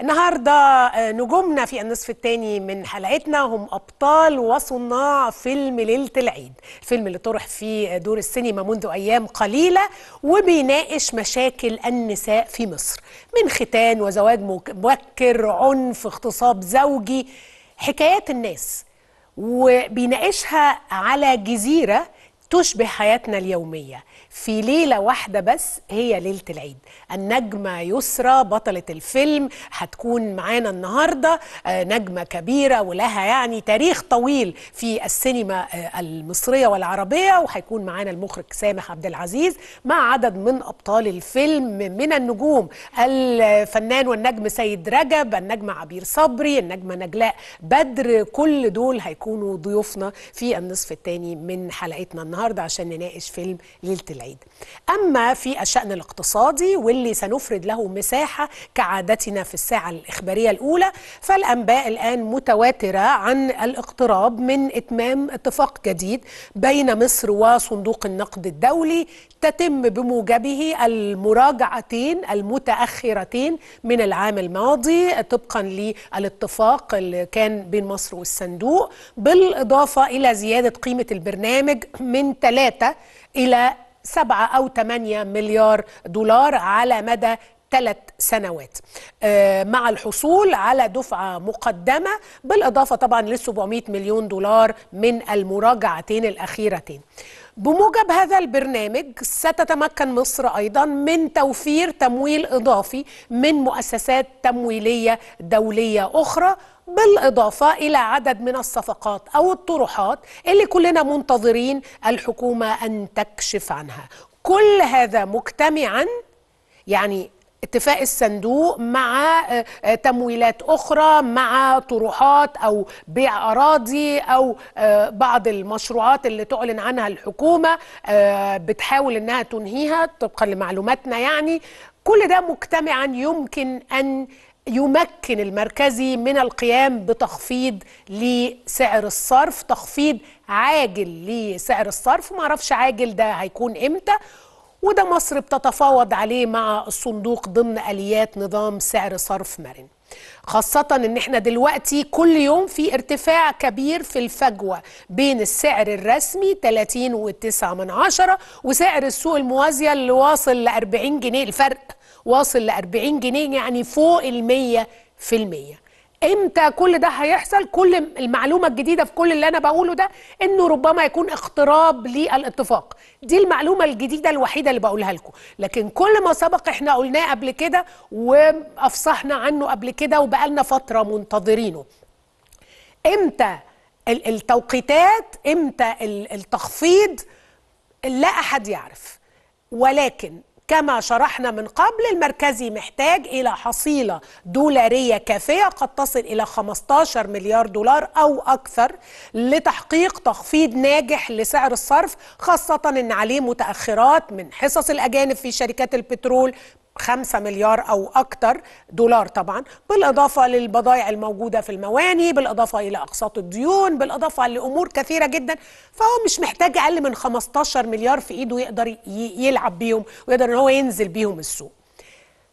النهارده آه، نجومنا في النصف الثاني من حلقتنا هم ابطال وصناع فيلم ليله العيد، الفيلم اللي طرح في دور السينما منذ ايام قليله وبيناقش مشاكل النساء في مصر، من ختان وزواج مبكر، عنف، اغتصاب زوجي، حكايات الناس وبيناقشها على جزيره تشبه حياتنا اليومية في ليلة واحدة بس هي ليلة العيد النجمة يسرى بطلة الفيلم هتكون معانا النهاردة آه، نجمة كبيرة ولها يعني تاريخ طويل في السينما آه، المصرية والعربية وهيكون معانا المخرج سامح عبد العزيز مع عدد من أبطال الفيلم من النجوم الفنان والنجم سيد رجب النجمة عبير صبري النجمة نجلاء بدر كل دول هيكونوا ضيوفنا في النصف الثاني من حلقتنا النهاردة النهارده عشان نناقش فيلم ليله العيد. اما في الشان الاقتصادي واللي سنفرد له مساحه كعادتنا في الساعه الاخباريه الاولى فالانباء الان متواتره عن الاقتراب من اتمام اتفاق جديد بين مصر وصندوق النقد الدولي تتم بموجبه المراجعتين المتاخرتين من العام الماضي طبقا للاتفاق اللي كان بين مصر والصندوق بالاضافه الى زياده قيمه البرنامج من من 3 إلى 7 أو 8 مليار دولار على مدى ثلاث سنوات آه، مع الحصول على دفعة مقدمة بالإضافة طبعا لل 700 مليون دولار من المراجعتين الأخيرتين بموجب هذا البرنامج ستتمكن مصر ايضا من توفير تمويل اضافي من مؤسسات تمويليه دوليه اخرى بالاضافه الى عدد من الصفقات او الطروحات اللي كلنا منتظرين الحكومه ان تكشف عنها. كل هذا مجتمعا يعني اتفاق الصندوق مع آه، آه، تمويلات اخرى مع طروحات او بيع اراضي او آه، بعض المشروعات اللي تعلن عنها الحكومه بتحاول انها تنهيها طبقا لمعلوماتنا يعني كل ده مجتمعا يمكن ان يمكن المركزي من القيام بتخفيض لسعر الصرف تخفيض عاجل لسعر الصرف معرفش عاجل ده هيكون امتى وده مصر بتتفاوض عليه مع الصندوق ضمن اليات نظام سعر صرف مرن خاصة ان احنا دلوقتي كل يوم في ارتفاع كبير في الفجوة بين السعر الرسمي 30.9 من عشرة وسعر السوق الموازية اللي واصل ل 40 جنيه الفرق واصل ل 40 جنيه يعني فوق ال 100% امتى كل ده هيحصل كل المعلومه الجديده في كل اللي انا بقوله ده انه ربما يكون اقتراب للاتفاق دي المعلومه الجديده الوحيده اللي بقولها لكم لكن كل ما سبق احنا قلناه قبل كده وافصحنا عنه قبل كده وبقالنا فتره منتظرينه امتى التوقيتات امتى التخفيض لا احد يعرف ولكن كما شرحنا من قبل المركزي محتاج إلى حصيلة دولارية كافية قد تصل إلى 15 مليار دولار أو أكثر لتحقيق تخفيض ناجح لسعر الصرف خاصة أن عليه متأخرات من حصص الأجانب في شركات البترول 5 مليار أو أكتر دولار طبعا بالإضافة للبضائع الموجودة في المواني بالإضافة إلى أقساط الديون بالإضافة لأمور كثيرة جدا فهو مش محتاج أقل من 15 مليار في إيده يقدر يلعب بيهم ويقدر إن هو ينزل بيهم السوق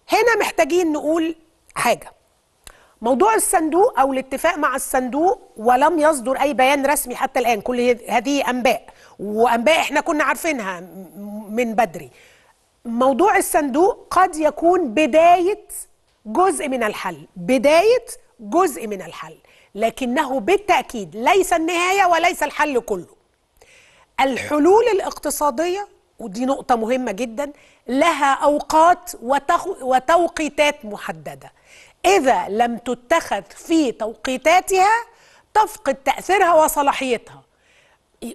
هنا محتاجين نقول حاجة موضوع الصندوق أو الاتفاق مع الصندوق ولم يصدر أي بيان رسمي حتى الآن كل هذه أنباء وأنباء إحنا كنا عارفينها من بدري موضوع الصندوق قد يكون بداية جزء من الحل بداية جزء من الحل لكنه بالتأكيد ليس النهاية وليس الحل كله الحلول الاقتصادية ودي نقطة مهمة جدا لها أوقات وتوقيتات محددة إذا لم تتخذ في توقيتاتها تفقد تأثيرها وصلاحيتها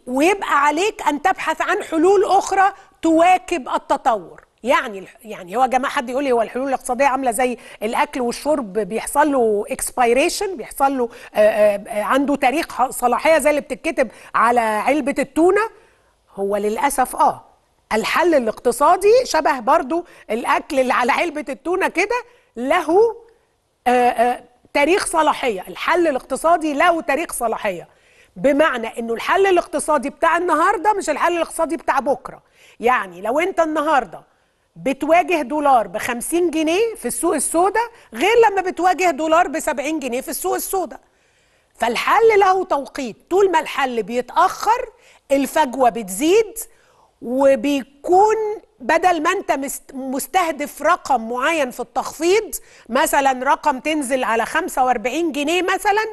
ويبقى عليك أن تبحث عن حلول أخرى تواكب التطور يعني يعني هو يا جماعه حد يقول لي هو الحلول الاقتصاديه عامله زي الاكل والشرب بيحصل له اكسبيريشن بيحصل له آآ آآ عنده تاريخ صلاحيه زي اللي بتتكتب على علبه التونه هو للاسف اه الحل الاقتصادي شبه برضو الاكل اللي على علبه التونه كده له آآ تاريخ صلاحيه الحل الاقتصادي له تاريخ صلاحيه بمعنى انه الحل الاقتصادي بتاع النهارده مش الحل الاقتصادي بتاع بكره يعني لو انت النهارده بتواجه دولار ب 50 جنيه في السوق السوداء غير لما بتواجه دولار ب 70 جنيه في السوق السوداء فالحل له توقيت طول ما الحل بيتاخر الفجوه بتزيد وبيكون بدل ما انت مستهدف رقم معين في التخفيض مثلا رقم تنزل على 45 جنيه مثلا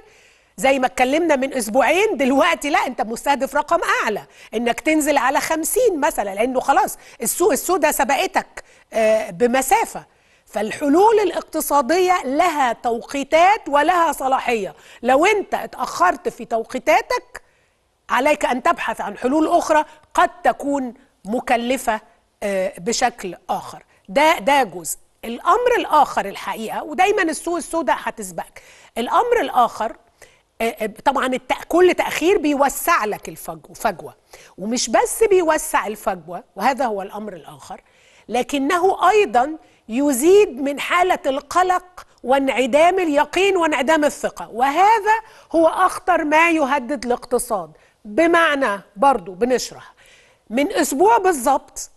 زي ما اتكلمنا من اسبوعين دلوقتي لا انت مستهدف رقم اعلى انك تنزل على 50 مثلا لانه خلاص السوق السوداء سبقتك آه، بمسافه فالحلول الاقتصاديه لها توقيتات ولها صلاحيه لو انت اتاخرت في توقيتاتك عليك ان تبحث عن حلول اخرى قد تكون مكلفه آه، بشكل اخر ده ده جزء الامر الاخر الحقيقه ودايما السوق السوداء هتسبقك الامر الاخر آه، آه، طبعا كل تاخير بيوسع لك الفجوه ومش بس بيوسع الفجوه وهذا هو الامر الاخر لكنه ايضا يزيد من حاله القلق وانعدام اليقين وانعدام الثقه وهذا هو اخطر ما يهدد الاقتصاد بمعنى برضو بنشرح من اسبوع بالظبط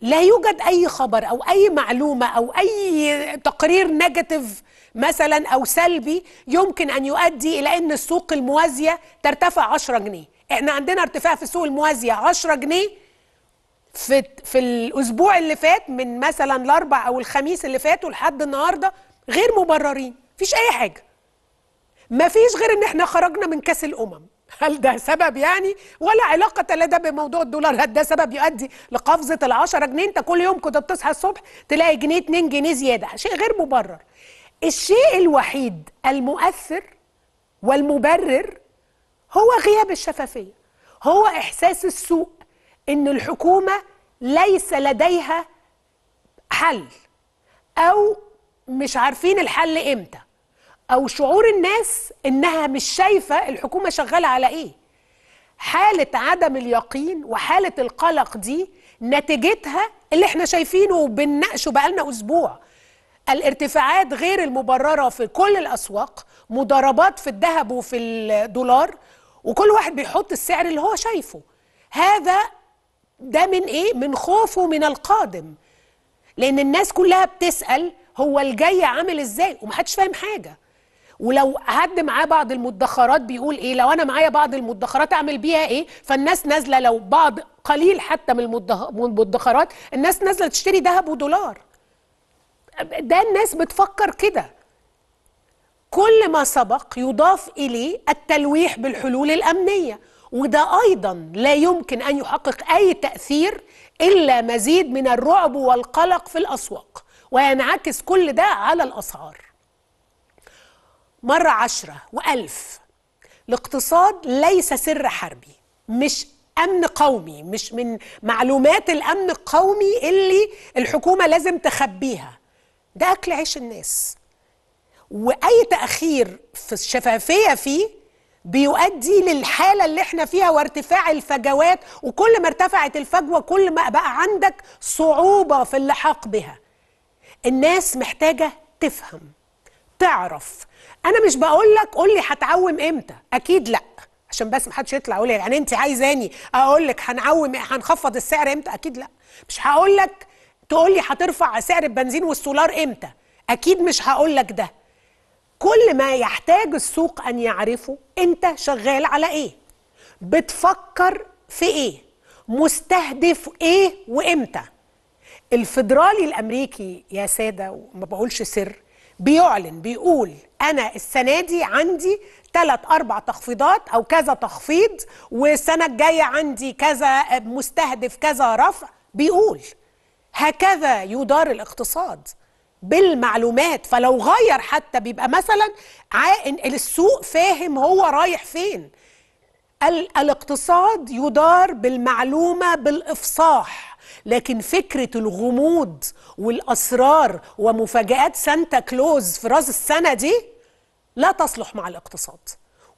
لا يوجد اي خبر او اي معلومه او اي تقرير نيجاتيف مثلا أو سلبي يمكن أن يؤدي إلى أن السوق الموازية ترتفع 10 جنيه احنا عندنا ارتفاع في السوق الموازية 10 جنيه في, في الأسبوع اللي فات من مثلا الأربع أو الخميس اللي فاتوا لحد النهاردة غير مبررين مفيش أي حاجة مفيش غير ان احنا خرجنا من كاس الامم هل ده سبب يعني ولا علاقة لدى بموضوع الدولار هل ده سبب يؤدي لقفزة العشرة جنيه انت كل يوم كنت بتصحى الصبح تلاقي جنيه 2 جنيه زيادة شيء غير مبرر الشيء الوحيد المؤثر والمبرر هو غياب الشفافية هو إحساس السوء إن الحكومة ليس لديها حل أو مش عارفين الحل إمتى أو شعور الناس إنها مش شايفة الحكومة شغالة على إيه حالة عدم اليقين وحالة القلق دي نتيجتها اللي احنا شايفينه وبنناقشه بقالنا أسبوع الارتفاعات غير المبرره في كل الاسواق مضاربات في الذهب وفي الدولار وكل واحد بيحط السعر اللي هو شايفه هذا ده من ايه من خوفه من القادم لان الناس كلها بتسال هو الجاي عامل ازاي ومحدش فاهم حاجه ولو حد معاه بعض المدخرات بيقول ايه لو انا معايا بعض المدخرات اعمل بيها ايه فالناس نازله لو بعض قليل حتى من المدخرات الناس نازله تشتري ذهب ودولار ده الناس بتفكر كده كل ما سبق يضاف إليه التلويح بالحلول الأمنية وده أيضا لا يمكن أن يحقق أي تأثير إلا مزيد من الرعب والقلق في الأسواق وينعكس كل ده على الأسعار مرة عشرة وألف الاقتصاد ليس سر حربي مش امن قومي مش من معلومات الامن القومي اللي الحكومه لازم تخبيها ده اكل عيش الناس واي تاخير في الشفافيه فيه بيؤدي للحاله اللي احنا فيها وارتفاع الفجوات وكل ما ارتفعت الفجوه كل ما بقى عندك صعوبه في اللحاق بها الناس محتاجه تفهم تعرف انا مش بقول لك قول لي هتعوم امتى اكيد لا عشان بس محدش يطلع يقول يعني انت عايزاني اقول لك هنعوم إيه؟ هنخفض السعر امتى اكيد لا مش هقول لك تقول لي هترفع سعر البنزين والسولار امتى اكيد مش هقول لك ده كل ما يحتاج السوق ان يعرفه انت شغال على ايه بتفكر في ايه مستهدف ايه وامتى الفدرالي الامريكي يا ساده وما بقولش سر بيعلن بيقول انا السنه دي عندي ثلاث اربع تخفيضات او كذا تخفيض والسنه الجايه عندي كذا مستهدف كذا رفع بيقول هكذا يدار الاقتصاد بالمعلومات فلو غير حتى بيبقى مثلا السوق فاهم هو رايح فين ال الاقتصاد يدار بالمعلومة بالإفصاح لكن فكرة الغموض والأسرار ومفاجآت سانتا كلوز في راس السنة دي لا تصلح مع الاقتصاد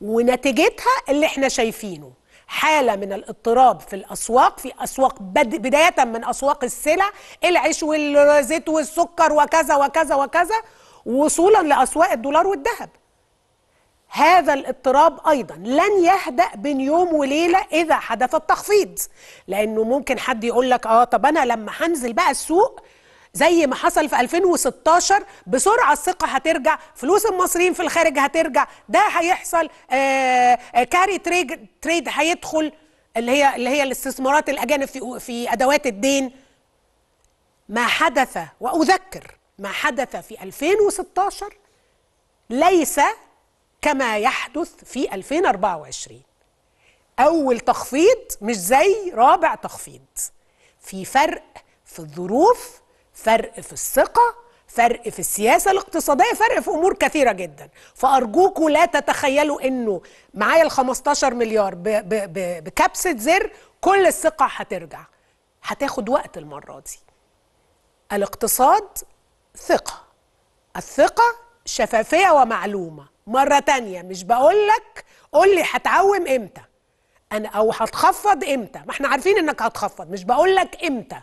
ونتيجتها اللي احنا شايفينه حالة من الاضطراب في الأسواق في أسواق بداية من أسواق السلع العيش والزيت والسكر وكذا وكذا وكذا وصولا لأسواق الدولار والذهب هذا الاضطراب ايضا لن يهدا بين يوم وليله اذا حدث التخفيض لانه ممكن حد يقول لك اه طب انا لما هنزل بقى السوق زي ما حصل في 2016 بسرعه الثقه هترجع فلوس المصريين في الخارج هترجع ده هيحصل آه، آه، كاري تريد تريد هيدخل اللي هي اللي هي الاستثمارات الاجانب في في ادوات الدين ما حدث واذكر ما حدث في 2016 ليس كما يحدث في 2024 اول تخفيض مش زي رابع تخفيض في فرق في الظروف فرق في الثقة فرق في السياسة الاقتصادية فرق في أمور كثيرة جدا فأرجوكم لا تتخيلوا أنه معايا ال 15 مليار بكبسة زر كل الثقة هترجع هتاخد وقت المرة دي الاقتصاد ثقة الثقة شفافية ومعلومة مرة تانية مش بقولك قولي هتعوم امتى أنا أو هتخفض امتى ما احنا عارفين انك هتخفض مش بقولك امتى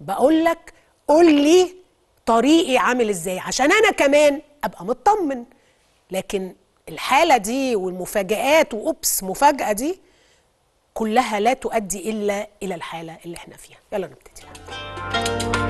بقولك قول لي طريقي عامل ازاي عشان انا كمان ابقى مطمن لكن الحاله دي والمفاجات واوبس مفاجاه دي كلها لا تؤدي الا الى الحاله اللي احنا فيها يلا نبتدي